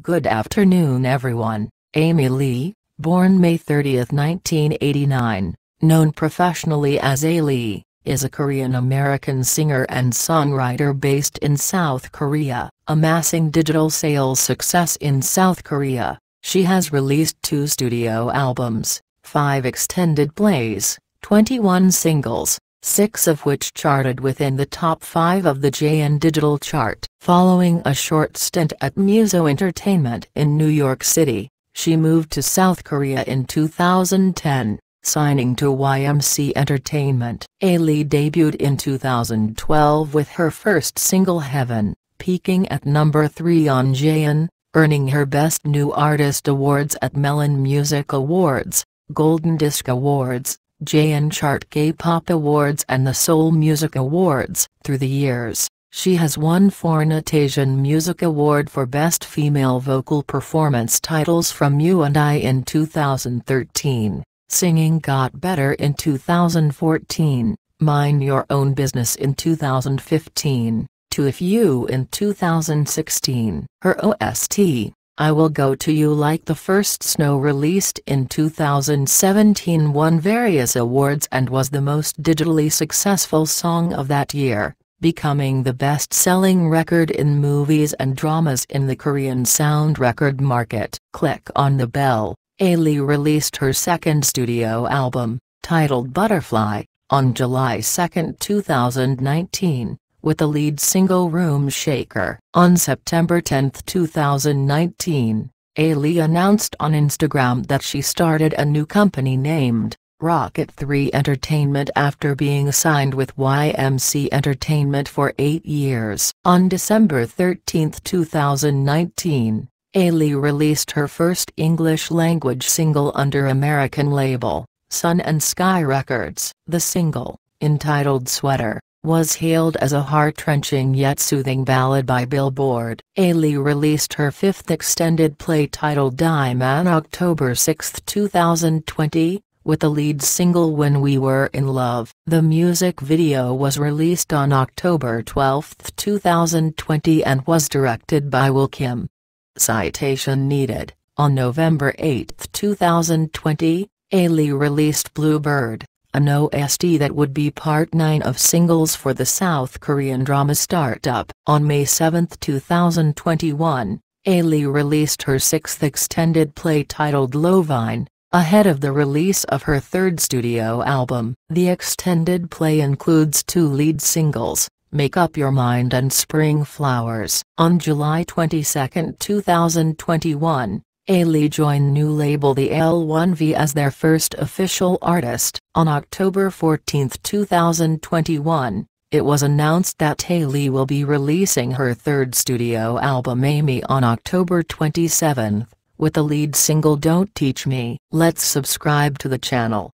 Good afternoon everyone, Amy Lee, born May 30, 1989, known professionally as A Lee, is a Korean-American singer and songwriter based in South Korea, amassing digital sales success in South Korea. She has released two studio albums, five extended plays, 21 singles, six of which charted within the top five of the JN Digital chart. Following a short stint at Muso Entertainment in New York City, she moved to South Korea in 2010, signing to YMC Entertainment. Ailey debuted in 2012 with her first single Heaven, peaking at number 3 on JN, earning her Best New Artist awards at Melon Music Awards, Golden Disc Awards, JN Chart Gay Pop Awards and the Soul Music Awards. Through the years, she has won four Natasian Music Award for Best Female Vocal Performance titles from You and I in 2013, Singing Got Better in 2014, Mind Your Own Business in 2015, To If You in 2016. Her OST, I Will Go To You Like the first snow released in 2017 won various awards and was the most digitally successful song of that year, becoming the best-selling record in movies and dramas in the Korean sound record market. Click on the Bell, Ailey released her second studio album, titled Butterfly, on July 2, 2019 with the lead single Room Shaker. On September 10, 2019, Ailey announced on Instagram that she started a new company named Rocket 3 Entertainment after being signed with YMC Entertainment for eight years. On December 13, 2019, Ailey released her first English-language single under American label, Sun and Sky Records. The single, entitled Sweater, was hailed as a heart-wrenching yet soothing ballad by Billboard. Ailey released her fifth extended play titled Dime on October 6, 2020, with the lead single When We Were in Love. The music video was released on October 12, 2020 and was directed by Will Kim. Citation needed. On November 8, 2020, Ailey released Bluebird, an OST that would be part 9 of singles for the South Korean drama startup. On May 7, 2021, Ailee released her sixth extended play titled Lovine, ahead of the release of her third studio album. The extended play includes two lead singles, Make Up Your Mind and Spring Flowers. On July 22, 2021, Ailee joined new label The L1V as their first official artist. On October 14, 2021, it was announced that Haley will be releasing her third studio album Amy on October 27, with the lead single Don't Teach Me. Let's subscribe to the channel.